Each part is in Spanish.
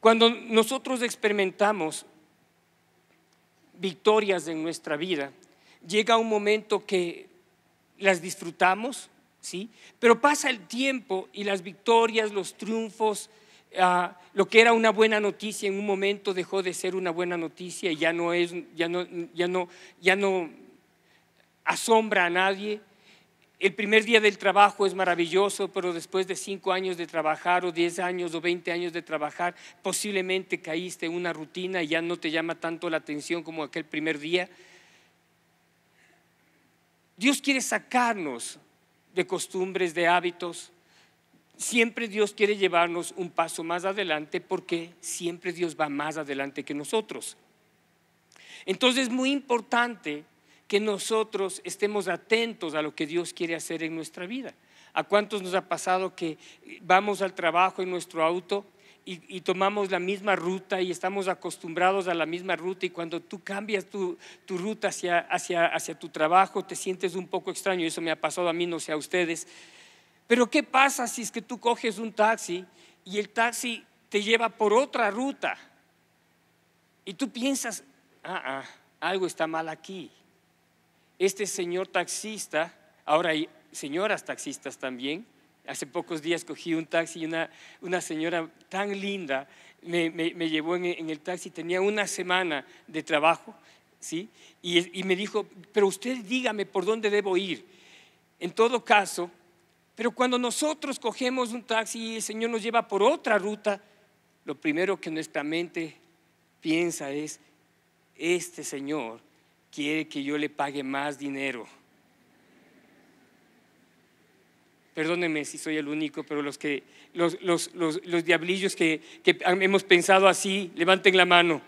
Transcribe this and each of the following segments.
Cuando nosotros experimentamos victorias en nuestra vida, llega un momento que las disfrutamos, ¿sí? Pero pasa el tiempo y las victorias, los triunfos, ah, lo que era una buena noticia en un momento dejó de ser una buena noticia y ya no es, ya no, ya no, ya no asombra a nadie, el primer día del trabajo es maravilloso, pero después de cinco años de trabajar o diez años o veinte años de trabajar, posiblemente caíste en una rutina y ya no te llama tanto la atención como aquel primer día. Dios quiere sacarnos de costumbres, de hábitos. Siempre Dios quiere llevarnos un paso más adelante porque siempre Dios va más adelante que nosotros. Entonces es muy importante que nosotros estemos atentos a lo que Dios quiere hacer en nuestra vida. ¿A cuántos nos ha pasado que vamos al trabajo en nuestro auto y, tomamos la misma ruta y estamos acostumbrados a la misma ruta y cuando tú cambias tu, ruta hacia, hacia tu trabajo te sientes un poco extraño, eso me ha pasado a mí, no sé a ustedes. Pero ¿qué pasa si es que tú coges un taxi y el taxi te lleva por otra ruta? Y tú piensas, ah, ah algo está mal aquí este señor taxista, ahora hay señoras taxistas también, hace pocos días cogí un taxi y una, señora tan linda me, llevó en, el taxi, tenía una semana de trabajo, ¿sí? Y, y me dijo, pero usted dígame por dónde debo ir. En todo caso, pero cuando nosotros cogemos un taxi y el Señor nos lleva por otra ruta, lo primero que nuestra mente piensa es, este Señor quiere que yo le pague más dinero. Perdónenme si soy el único, pero los, que, los, diablillos que hemos pensado así, levanten la mano.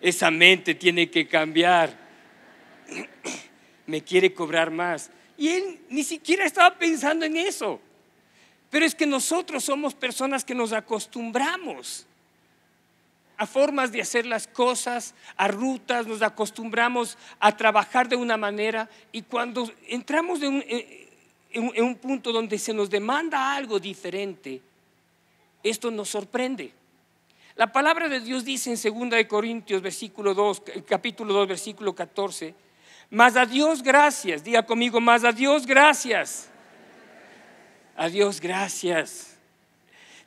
Esa mente tiene que cambiar. Me quiere cobrar más. Y él ni siquiera estaba pensando en eso. Pero es que nosotros somos personas que nos acostumbramos a formas de hacer las cosas, a rutas, nos acostumbramos a trabajar de una manera y cuando entramos en un, punto donde se nos demanda algo diferente, esto nos sorprende. La palabra de Dios dice en 2 Corintios versículo capítulo 2, versículo 14, más a Dios gracias, diga conmigo, más a Dios gracias. A Dios gracias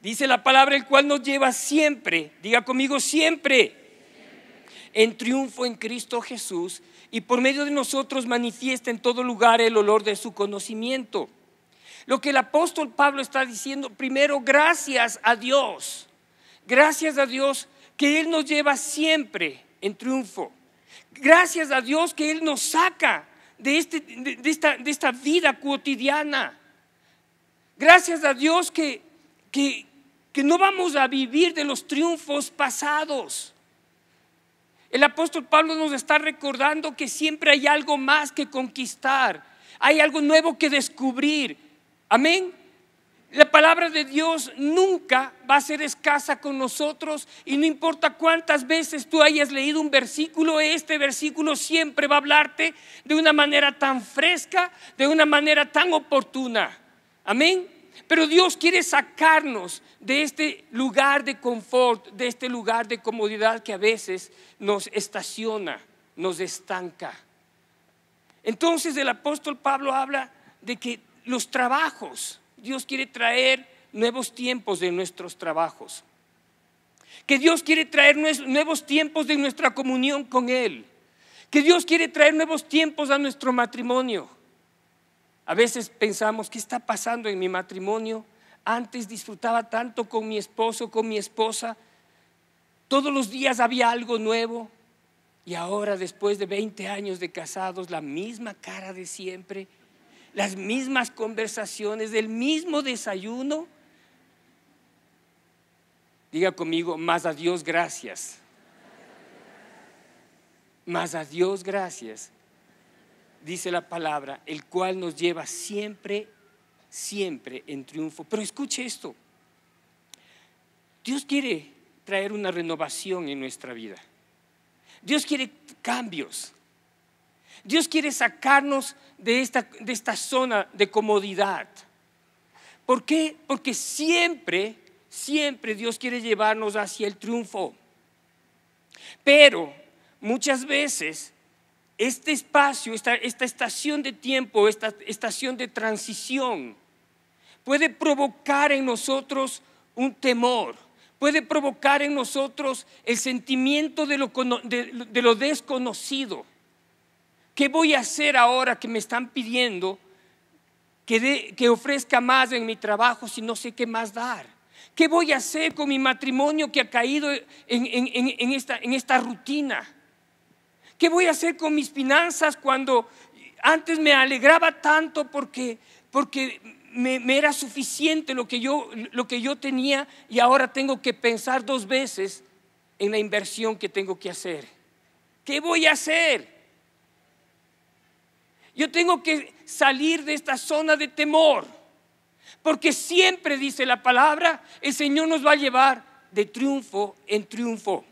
Dice la palabra el cual nos lleva siempre, diga conmigo siempre, en triunfo en Cristo Jesús y por medio de nosotros manifiesta en todo lugar el olor de su conocimiento. Lo que el apóstol Pablo está diciendo, primero, gracias a Dios, gracias a Dios que Él nos lleva siempre en triunfo. Gracias a Dios que Él nos saca de, este, esta, esta vida cotidiana. Gracias a Dios que que, no vamos a vivir de los triunfos pasados. El apóstol Pablo nos está recordando que siempre hay algo más que conquistar, hay algo nuevo que descubrir. Amén. La palabra de Dios nunca va a ser escasa con nosotros y no importa cuántas veces tú hayas leído un versículo, este versículo siempre va a hablarte de una manera tan fresca, de una manera tan oportuna. Amén. Pero Dios quiere sacarnos de este lugar de confort, de este lugar de comodidad que a veces nos estaciona, nos estanca. Entonces el apóstol Pablo habla de que los trabajos, Dios quiere traer nuevos tiempos de nuestros trabajos. Que Dios quiere traer nuevos tiempos de nuestra comunión con Él. Que Dios quiere traer nuevos tiempos a nuestro matrimonio. A veces pensamos, ¿qué está pasando en mi matrimonio? Antes disfrutaba tanto con mi esposo, con mi esposa. Todos los días había algo nuevo. Y ahora, después de 20 años de casados, la misma cara de siempre, las mismas conversaciones, el mismo desayuno. Diga conmigo, más a Dios gracias. Más a Dios gracias dice la palabra, el cual nos lleva siempre, siempre en triunfo. Pero escuche esto, Dios quiere traer una renovación en nuestra vida. Dios quiere cambios. Dios quiere sacarnos de esta, de esta zona de comodidad. ¿Por qué? Porque siempre, siempre Dios quiere llevarnos hacia el triunfo. Pero muchas veces este espacio, esta, estación de tiempo, esta estación de transición, puede provocar en nosotros un temor, puede provocar en nosotros el sentimiento de lo, desconocido. ¿Qué voy a hacer ahora que me están pidiendo que, ofrezca más en mi trabajo si no sé qué más dar? ¿Qué voy a hacer con mi matrimonio que ha caído en esta rutina? ¿Qué voy a hacer con mis finanzas cuando antes me alegraba tanto porque, me, era suficiente lo que yo tenía y ahora tengo que pensar dos veces en la inversión que tengo que hacer? ¿Qué voy a hacer? Yo tengo que salir de esta zona de temor, porque siempre dice la palabra, el Señor nos va a llevar de triunfo en triunfo.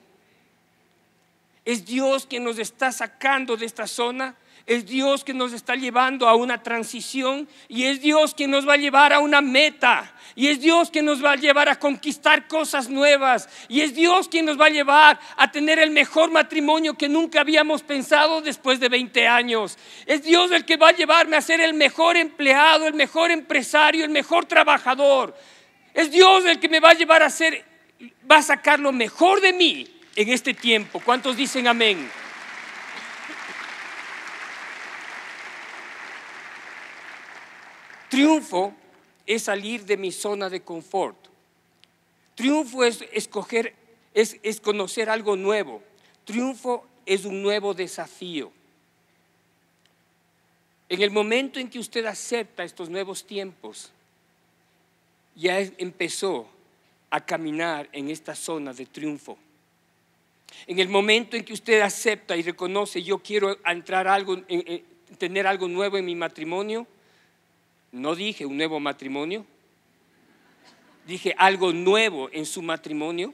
Es Dios quien nos está sacando de esta zona. Es Dios quien nos está llevando a una transición y es Dios quien nos va a llevar a una meta y es Dios quien nos va a llevar a conquistar cosas nuevas y es Dios quien nos va a llevar a tener el mejor matrimonio que nunca habíamos pensado después de 20 años. Es Dios el que va a llevarme a ser el mejor empleado, el mejor empresario, el mejor trabajador. Es Dios el que me va a llevar a ser, va a sacar lo mejor de mí en este tiempo. ¿Cuántos dicen amén? Triunfo es salir de mi zona de confort. Triunfo es escoger, es, es conocer algo nuevo. Triunfo es un nuevo desafío. En el momento en que usted acepta estos nuevos tiempos, ya empezó a caminar en esta zona de triunfo. En el momento en que usted acepta y reconoce, yo quiero entrar algo, tener algo nuevo en mi matrimonio, no dije un nuevo matrimonio, dije algo nuevo en su matrimonio,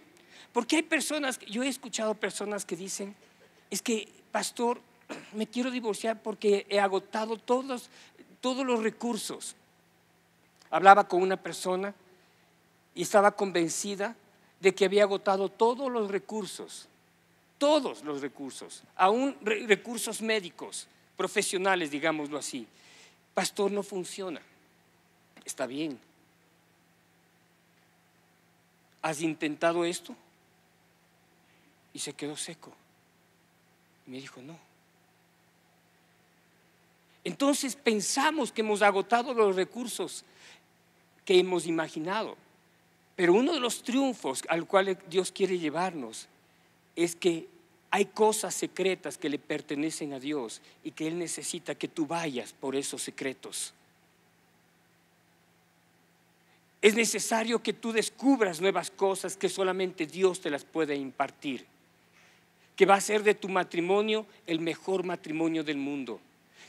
porque hay personas, yo he escuchado personas que dicen, es que, pastor, me quiero divorciar porque he agotado todos, todos los recursos. Hablaba con una persona y estaba convencida de que había agotado todos los recursos todos los recursos, aún recursos médicos, profesionales, digámoslo así. Pastor, no funciona. Está bien. ¿Has intentado esto? Y se quedó seco. Y me dijo, no. Entonces pensamos que hemos agotado los recursos que hemos imaginado. Pero uno de los triunfos al cual Dios quiere llevarnos es que hay cosas secretas que le pertenecen a Dios y que Él necesita que tú vayas por esos secretos. Es necesario que tú descubras nuevas cosas que solamente Dios te las puede impartir, que va a ser de tu matrimonio el mejor matrimonio del mundo,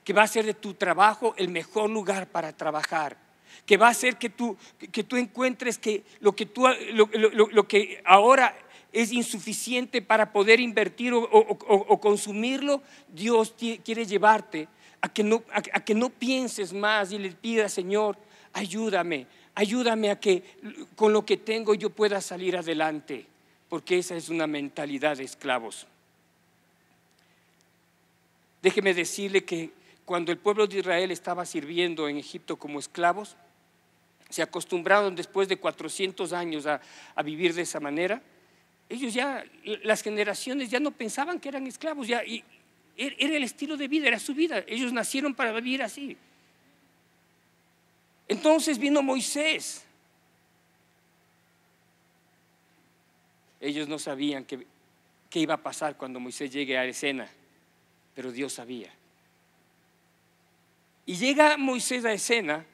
que va a ser de tu trabajo el mejor lugar para trabajar, que va a ser que tú, que tú encuentres que lo que, tú, lo, lo que ahora es insuficiente para poder invertir o, consumirlo, Dios quiere llevarte a que, no, pienses más y le pida, Señor, ayúdame, ayúdame a que con lo que tengo yo pueda salir adelante, porque esa es una mentalidad de esclavos. Déjeme decirle que cuando el pueblo de Israel estaba sirviendo en Egipto como esclavos, se acostumbraron después de 400 años a vivir de esa manera ellos ya, las generaciones ya no pensaban que eran esclavos, ya, y er, era el estilo de vida, era su vida, ellos nacieron para vivir así. Entonces vino Moisés. Ellos no sabían qué, iba a pasar cuando Moisés llegue a la escena, pero Dios sabía. Y llega Moisés a escena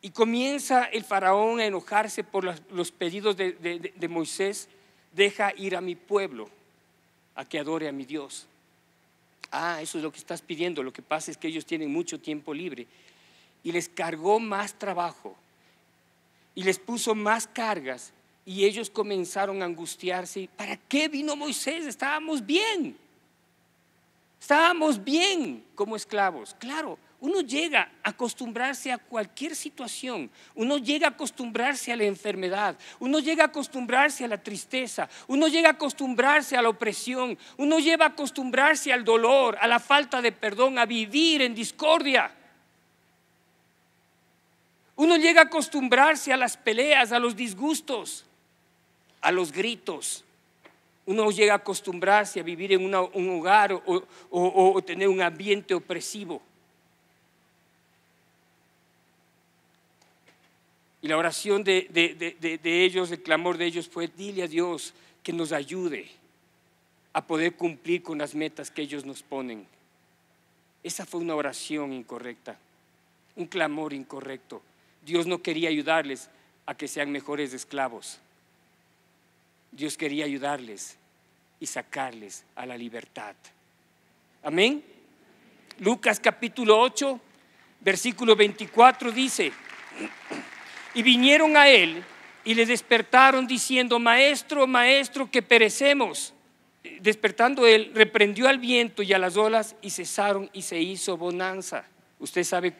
y comienza el faraón a enojarse por los pedidos de Moisés deja ir a mi pueblo a que adore a mi Dios. Ah, eso es lo que estás pidiendo. Lo que pasa es que ellos tienen mucho tiempo libre. Y les cargó más trabajo y les puso más cargas y ellos comenzaron a angustiarse. ¿Para qué vino Moisés? Estábamos bien. Estábamos bien como esclavos. Claro, uno llega a acostumbrarse a cualquier situación, uno llega a acostumbrarse a la enfermedad, uno llega a acostumbrarse a la tristeza, uno llega a acostumbrarse a la opresión, uno llega a acostumbrarse al dolor, a la falta de perdón, a vivir en discordia. Uno llega a acostumbrarse a las peleas, a los disgustos, a los gritos. Uno llega a acostumbrarse a vivir en un hogar o tener un ambiente opresivo. Y la oración de, ellos, el clamor de ellos fue, dile a Dios que nos ayude a poder cumplir con las metas que ellos nos ponen. Esa fue una oración incorrecta, un clamor incorrecto. Dios no quería ayudarles a que sean mejores esclavos. Dios quería ayudarles y sacarles a la libertad. Amén. Lucas capítulo 8, versículo 24 dice. Y vinieron a él y le despertaron diciendo, maestro, maestro, que perecemos. Despertando él, reprendió al viento y a las olas y cesaron y se hizo bonanza. Usted sabe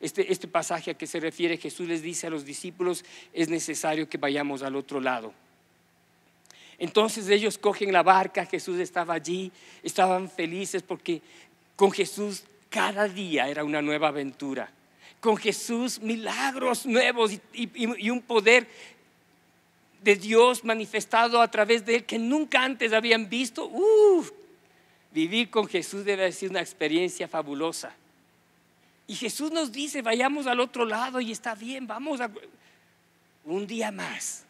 este, este pasaje a que se refiere Jesús les dice a los discípulos, es necesario que vayamos al otro lado. Entonces ellos cogen la barca, Jesús estaba allí, estaban felices porque con Jesús cada día era una nueva aventura con Jesús milagros nuevos y, un poder de Dios manifestado a través de Él que nunca antes habían visto. vivir con Jesús debe ser una experiencia fabulosa. Y Jesús nos dice, vayamos al otro lado y está bien, vamos a un día más.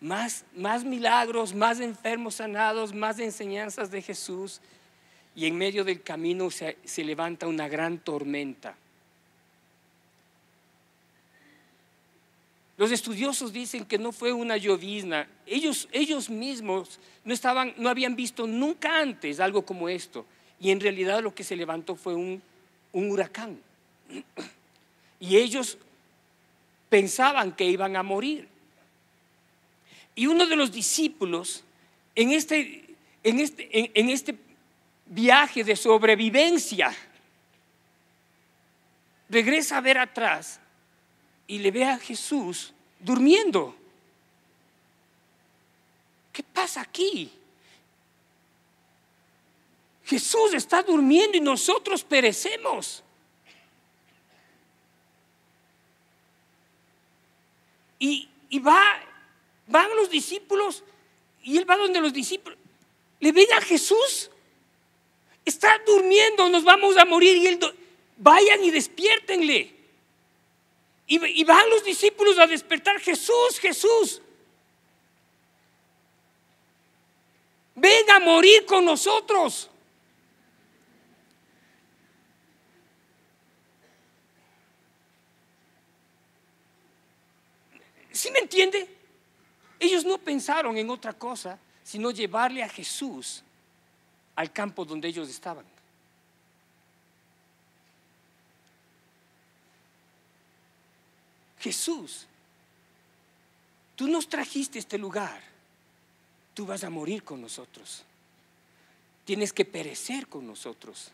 Más, milagros, más enfermos sanados, más enseñanzas de Jesús. Y en medio del camino se levanta una gran tormenta. Los estudiosos dicen que no fue una llovizna. Ellos, ellos mismos no, estaban, no habían visto nunca antes algo como esto. Y en realidad lo que se levantó fue un, huracán. Y ellos pensaban que iban a morir. Y uno de los discípulos, en este, en este, este viaje de sobrevivencia, regresa a ver atrás y le ve a Jesús durmiendo. ¿Qué pasa aquí? Jesús está durmiendo y nosotros perecemos. Y, va, van los discípulos y él va donde los discípulos. ¿Le ven a Jesús? Está durmiendo, nos vamos a morir y él, vayan y despiértenle. Y, van los discípulos a despertar, Jesús, Jesús, ven a morir con nosotros. ¿Sí me entiende? Ellos no pensaron en otra cosa sino llevarle a Jesús al campo donde ellos estaban. Jesús, tú nos trajiste este lugar, tú vas a morir con nosotros, tienes que perecer con nosotros.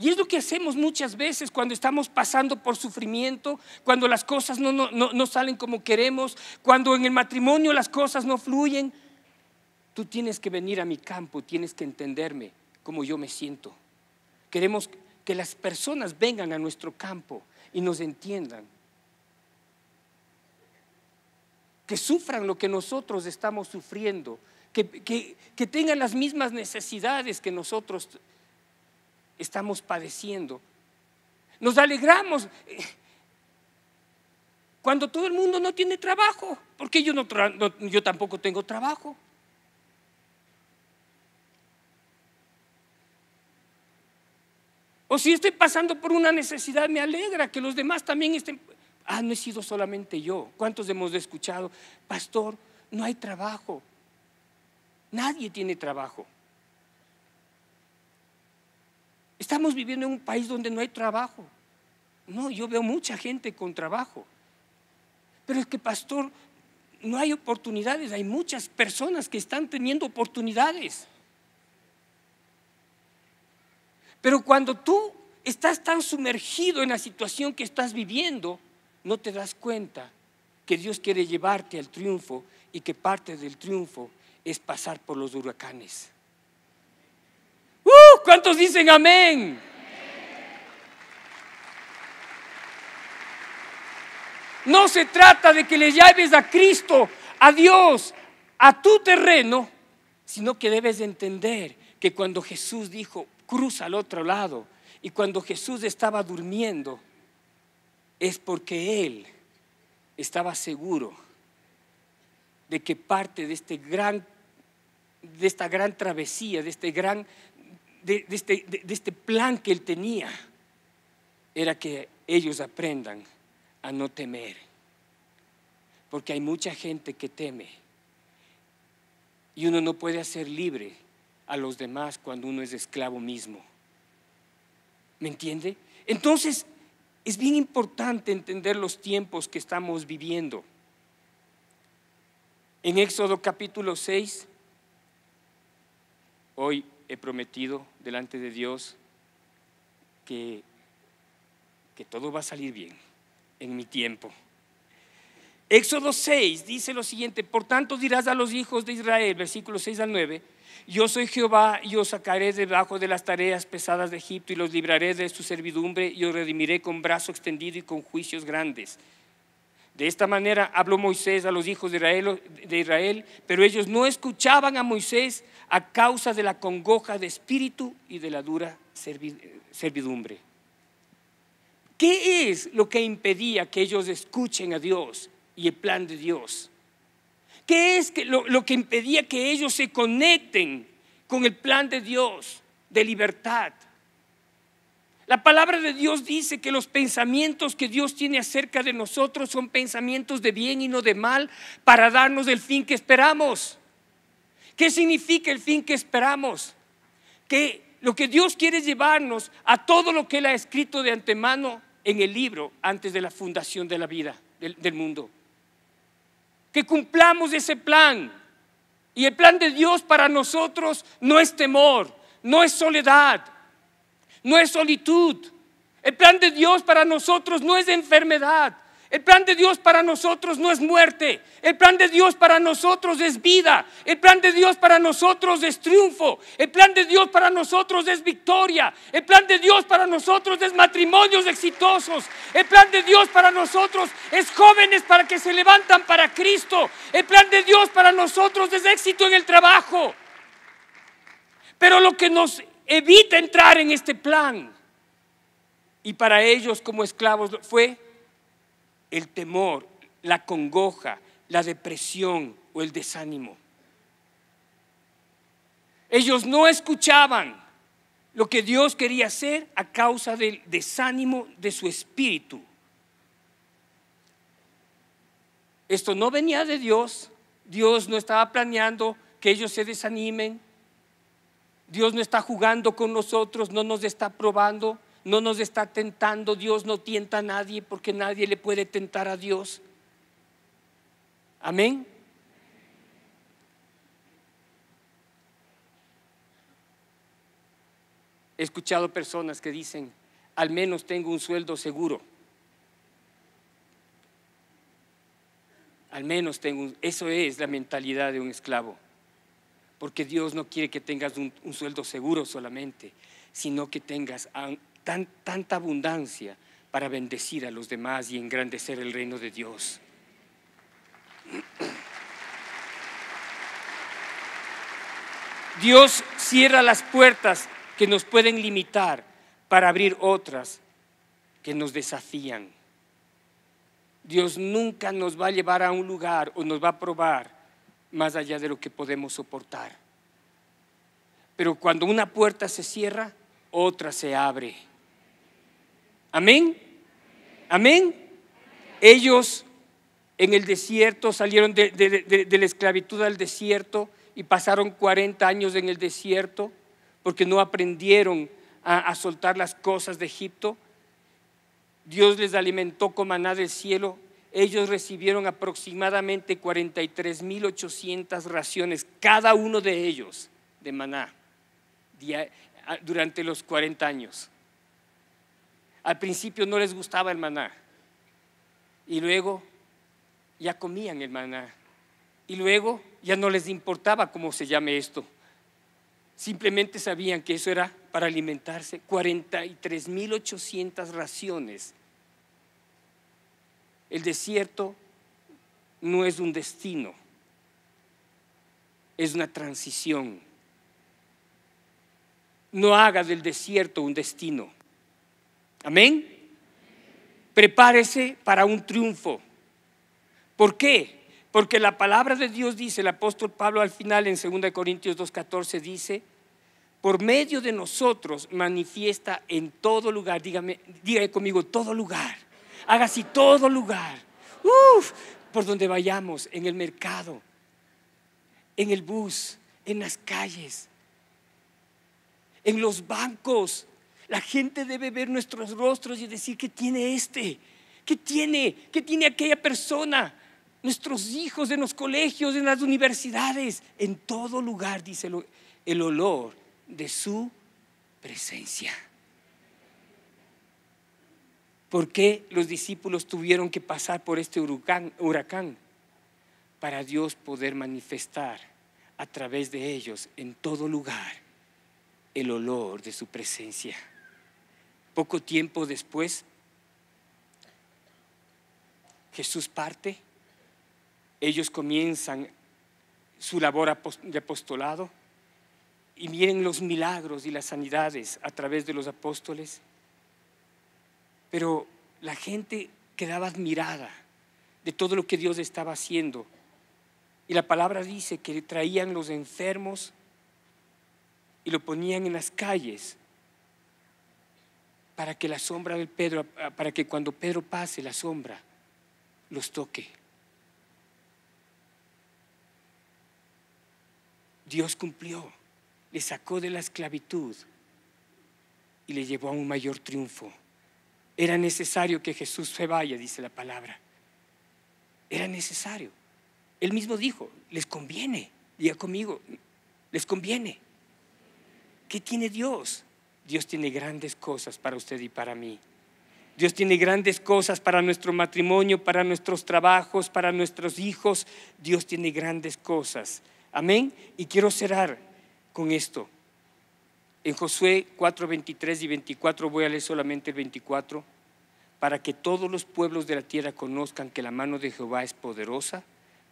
Y es lo que hacemos muchas veces cuando estamos pasando por sufrimiento, cuando las cosas no, no salen como queremos, cuando en el matrimonio las cosas no fluyen. Tú tienes que venir a mi campo, tienes que entenderme como yo me siento. Queremos que las personas vengan a nuestro campo y nos entiendan. Que sufran lo que nosotros estamos sufriendo, que, tengan las mismas necesidades que nosotros estamos padeciendo. Nos alegramos eh, cuando todo el mundo no tiene trabajo, porque yo tampoco tengo trabajo. O si estoy pasando por una necesidad, me alegra que los demás también estén... Ah, no he sido solamente yo. ¿Cuántos hemos escuchado? Pastor, no hay trabajo. Nadie tiene trabajo. Estamos viviendo en un país donde no hay trabajo. No, yo veo mucha gente con trabajo. Pero es que, pastor, no hay oportunidades. Hay muchas personas que están teniendo oportunidades. Pero cuando tú estás tan sumergido en la situación que estás viviendo, no te das cuenta que Dios quiere llevarte al triunfo y que parte del triunfo es pasar por los huracanes. ¡Uh! ¿Cuántos dicen amén? No se trata de que le lleves a Cristo, a Dios, a tu terreno, sino que debes entender que cuando Jesús dijo, cruza al otro lado. Y cuando Jesús estaba durmiendo, es porque Él estaba seguro de que parte de, este gran, de esta gran travesía, de este, gran, de, este, de este plan que Él tenía, era que ellos aprendan a no temer. Porque hay mucha gente que teme. Y uno no puede ser libre a los demás cuando uno es esclavo mismo. ¿Me entiende? Entonces, es bien importante entender los tiempos que estamos viviendo. En Éxodo capítulo 6, hoy he prometido delante de Dios que, que todo va a salir bien en mi tiempo. Éxodo 6 dice lo siguiente, por tanto dirás a los hijos de Israel, versículo 6 al 9, yo soy Jehová, y os sacaré debajo de las tareas pesadas de Egipto y los libraré de su servidumbre y os redimiré con brazo extendido y con juicios grandes. De esta manera habló Moisés a los hijos de Israel, de Israel, pero ellos no escuchaban a Moisés a causa de la congoja de espíritu y de la dura servidumbre. ¿Qué es lo que impedía que ellos escuchen a Dios y el plan de Dios? ¿Qué es lo, que impedía que ellos se conecten con el plan de Dios de libertad? La palabra de Dios dice que los pensamientos que Dios tiene acerca de nosotros son pensamientos de bien y no de mal para darnos el fin que esperamos. ¿Qué significa el fin que esperamos? Que lo que Dios quiere llevarnos a todo lo que Él ha escrito de antemano en el libro antes de la fundación de la vida, del mundo que cumplamos ese plan. Y el plan de Dios para nosotros no es temor, no es soledad, no es solitud. El plan de Dios para nosotros no es enfermedad. El plan de Dios para nosotros no es muerte. El plan de Dios para nosotros es vida. El plan de Dios para nosotros es triunfo. El plan de Dios para nosotros es victoria. El plan de Dios para nosotros es matrimonios exitosos. El plan de Dios para nosotros es jóvenes para que se levantan para Cristo. El plan de Dios para nosotros es éxito en el trabajo. Pero lo que nos evita entrar en este plan y para ellos como esclavos fue el temor, la congoja, la depresión o el desánimo. Ellos no escuchaban lo que Dios quería hacer a causa del desánimo de su espíritu. Esto no venía de Dios. Dios no estaba planeando que ellos se desanimen. Dios no está jugando con nosotros, no nos está probando no nos está tentando, Dios no tienta a nadie porque nadie le puede tentar a Dios. Amén. He escuchado personas que dicen, al menos tengo un sueldo seguro. Al menos tengo Eso es la mentalidad de un esclavo. Porque Dios no quiere que tengas un sueldo seguro solamente, sino que tengas tanta abundancia para bendecir a los demás y engrandecer el reino de Dios. Dios cierra las puertas que nos pueden limitar para abrir otras que nos desafían. Dios nunca nos va a llevar a un lugar o nos va a probar más allá de lo que podemos soportar. Pero cuando una puerta se cierra, otra se abre. Amén. Amén. Ellos en el desierto salieron de, la esclavitud al desierto y pasaron 40 años en el desierto porque no aprendieron a, a, soltar las cosas de Egipto. Dios les alimentó con maná del cielo. Ellos recibieron aproximadamente 43.800 raciones, cada uno de ellos, de maná, durante los 40 años. Al principio no les gustaba el maná. Y luego ya comían el maná. Y luego ya no les importaba cómo se llame esto. Simplemente sabían que eso era para alimentarse. 43.800 raciones. El desierto no es un destino, es una transición. No haga del desierto un destino. Amén. Prepárese para un triunfo. ¿Por qué? Porque la palabra de Dios dice, el apóstol Pablo al final en 2 Corintios 2.14 dice, por medio de nosotros manifiesta en todo lugar, dígame, dígame conmigo, todo lugar, Hágase todo lugar, Uf, por donde vayamos, en el mercado, en el bus, en las calles, en los bancos, la gente debe ver nuestros rostros y decir, ¿qué tiene este? ¿Qué tiene? ¿Qué tiene aquella persona? Nuestros hijos en los colegios, en las universidades, en todo lugar, dice el, olor de su presencia. ¿Por qué los discípulos tuvieron que pasar por este huracán, huracán? Para Dios poder manifestar a través de ellos en todo lugar el olor de su presencia. Poco tiempo después, Jesús parte, ellos comienzan su labor de apostolado y miren los milagros y las sanidades a través de los apóstoles. Pero la gente quedaba admirada de todo lo que Dios estaba haciendo. Y la palabra dice que traían los enfermos y lo ponían en las calles para que la sombra Pedro, ah, para que cuando Pedro pase la sombra, los toque. Dios cumplió, le sacó de la esclavitud y le llevó a un mayor triunfo. Era necesario que Jesús se vaya, dice la palabra. Era necesario. Él mismo dijo, les conviene, diga conmigo, les conviene. ¿Qué tiene Dios? Dios tiene grandes cosas para usted y para mí. Dios tiene grandes cosas para nuestro matrimonio, para nuestros trabajos, para nuestros hijos. Dios tiene grandes cosas. Amén. Y quiero cerrar con esto. En Josué 4, 23 y 24, voy a leer solamente el 24, para que todos los pueblos de la tierra conozcan que la mano de Jehová es poderosa,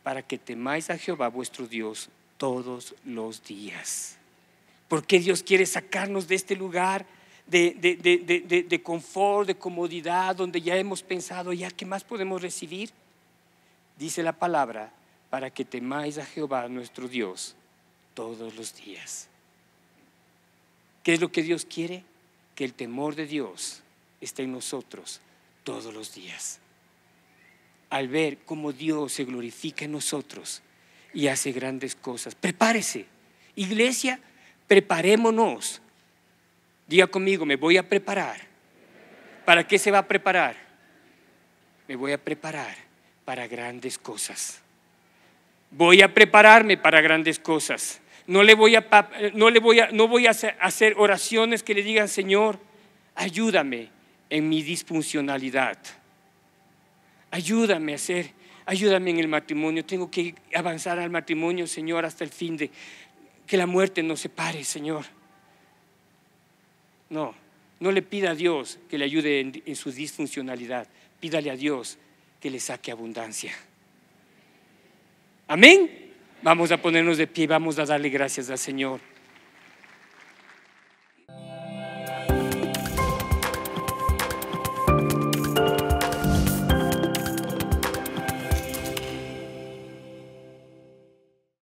para que temáis a Jehová vuestro Dios todos los días. ¿Por qué Dios quiere sacarnos de este lugar de, confort, de comodidad, donde ya hemos pensado, ya qué más podemos recibir? Dice la palabra, para que temáis a Jehová nuestro Dios todos los días. ¿Qué es lo que Dios quiere? Que el temor de Dios esté en nosotros todos los días. Al ver cómo Dios se glorifica en nosotros y hace grandes cosas. Prepárese. Iglesia, Preparémonos. Diga conmigo, me voy a preparar. ¿Para qué se va a preparar? Me voy a preparar para grandes cosas. Voy a prepararme para grandes cosas. No le voy a no voy no voy a hacer oraciones que le digan, "Señor, ayúdame en mi disfuncionalidad. Ayúdame a hacer, ayúdame en el matrimonio. Tengo que avanzar al matrimonio, Señor, hasta el fin de que la muerte nos separe, Señor. No, no le pida a Dios que le ayude en, su disfuncionalidad. Pídale a Dios que le saque abundancia. Amén. Vamos a ponernos de pie, vamos a darle gracias al Señor.